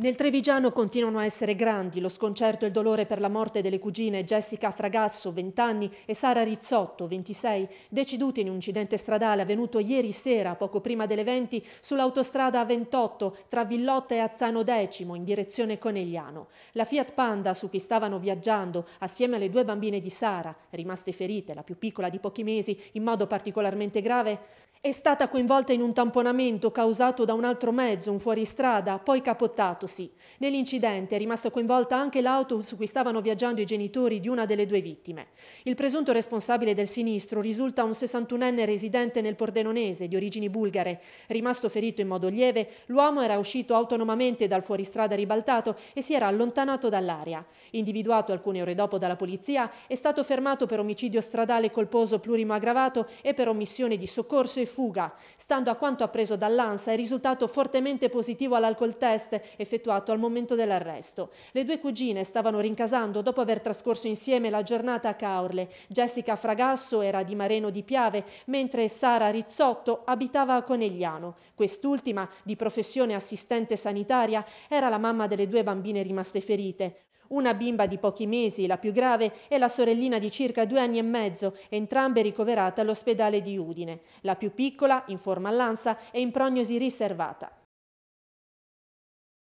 Nel Trevigiano continuano a essere grandi lo sconcerto e il dolore per la morte delle cugine Jessica Fragasso, 20 anni, e Sara Rizzotto, 26, decedute in un incidente stradale avvenuto ieri sera, poco prima delle 20, sull'autostrada 28 tra Villotta e Azzano Decimo, in direzione Conegliano. La Fiat Panda, su cui stavano viaggiando, assieme alle due bambine di Sara, rimaste ferite, la più piccola di pochi mesi, in modo particolarmente grave, è stata coinvolta in un tamponamento causato da un altro mezzo, un fuoristrada, poi capottato sì. Nell'incidente è rimasta coinvolta anche l'auto su cui stavano viaggiando i genitori di una delle due vittime. Il presunto responsabile del sinistro risulta un 61enne residente nel Pordenonese di origini bulgare. Rimasto ferito in modo lieve, l'uomo era uscito autonomamente dal fuoristrada ribaltato e si era allontanato dall'area. Individuato alcune ore dopo dalla polizia, è stato fermato per omicidio stradale colposo plurimo aggravato e per omissione di soccorso e fuga. Stando a quanto appreso dall'ANSA, è risultato fortemente positivo all'alcol test e effettuato al momento dell'arresto. Le due cugine stavano rincasando dopo aver trascorso insieme la giornata a Caorle. Jessica Fragasso era di Mareno di Piave, mentre Sara Rizzotto abitava a Conegliano. Quest'ultima, di professione assistente sanitaria, era la mamma delle due bambine rimaste ferite. Una bimba di pochi mesi, la più grave, e la sorellina di circa due anni e mezzo, entrambe ricoverate all'ospedale di Udine. La più piccola, in forma all'ansa, è in prognosi riservata.